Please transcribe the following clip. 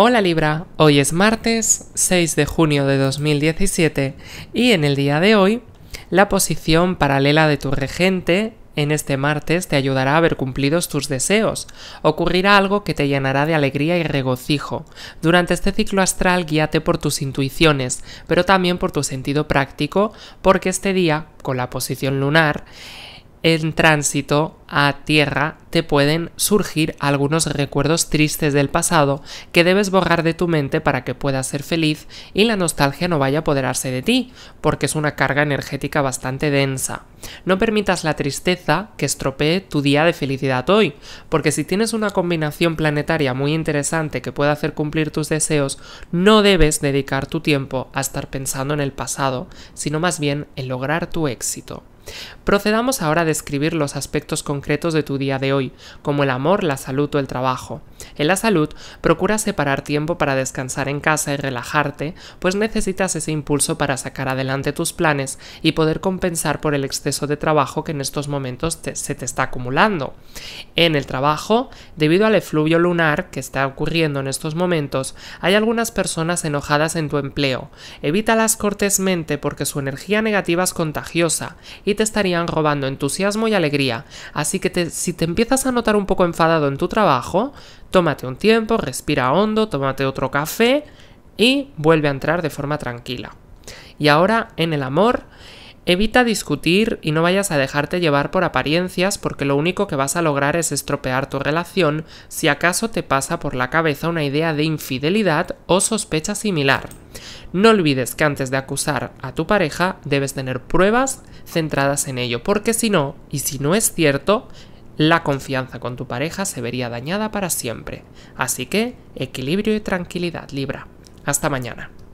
Hola Libra, hoy es martes 6 de junio de 2017 y en el día de hoy la posición paralela de tu regente en este martes te ayudará a ver cumplidos tus deseos. Ocurrirá algo que te llenará de alegría y regocijo. Durante este ciclo astral guíate por tus intuiciones, pero también por tu sentido práctico, porque este día, con la posición lunar, en tránsito a tierra te pueden surgir algunos recuerdos tristes del pasado que debes borrar de tu mente para que puedas ser feliz y la nostalgia no vaya a apoderarse de ti, porque es una carga energética bastante densa. No permitas la tristeza que estropee tu día de felicidad hoy, porque si tienes una combinación planetaria muy interesante que pueda hacer cumplir tus deseos, no debes dedicar tu tiempo a estar pensando en el pasado, sino más bien en lograr tu éxito. Procedamos ahora a describir los aspectos concretos de tu día de hoy, como el amor, la salud o el trabajo. En la salud, procura separar tiempo para descansar en casa y relajarte, pues necesitas ese impulso para sacar adelante tus planes y poder compensar por el exceso de trabajo que en estos momentos se te está acumulando. En el trabajo, debido al efluvio lunar que está ocurriendo en estos momentos, hay algunas personas enojadas en tu empleo. Evítalas cortésmente porque su energía negativa es contagiosa y te estarían robando entusiasmo y alegría, así que si te empiezas a notar un poco enfadado en tu trabajo, tómate un tiempo, respira hondo, tómate otro café y vuelve a entrar de forma tranquila. Y ahora, en el amor, evita discutir y no vayas a dejarte llevar por apariencias porque lo único que vas a lograr es estropear tu relación si acaso te pasa por la cabeza una idea de infidelidad o sospecha similar. No olvides que antes de acusar a tu pareja debes tener pruebas centradas en ello, porque si no, y si no es cierto, la confianza con tu pareja se vería dañada para siempre. Así que, equilibrio y tranquilidad, Libra. Hasta mañana.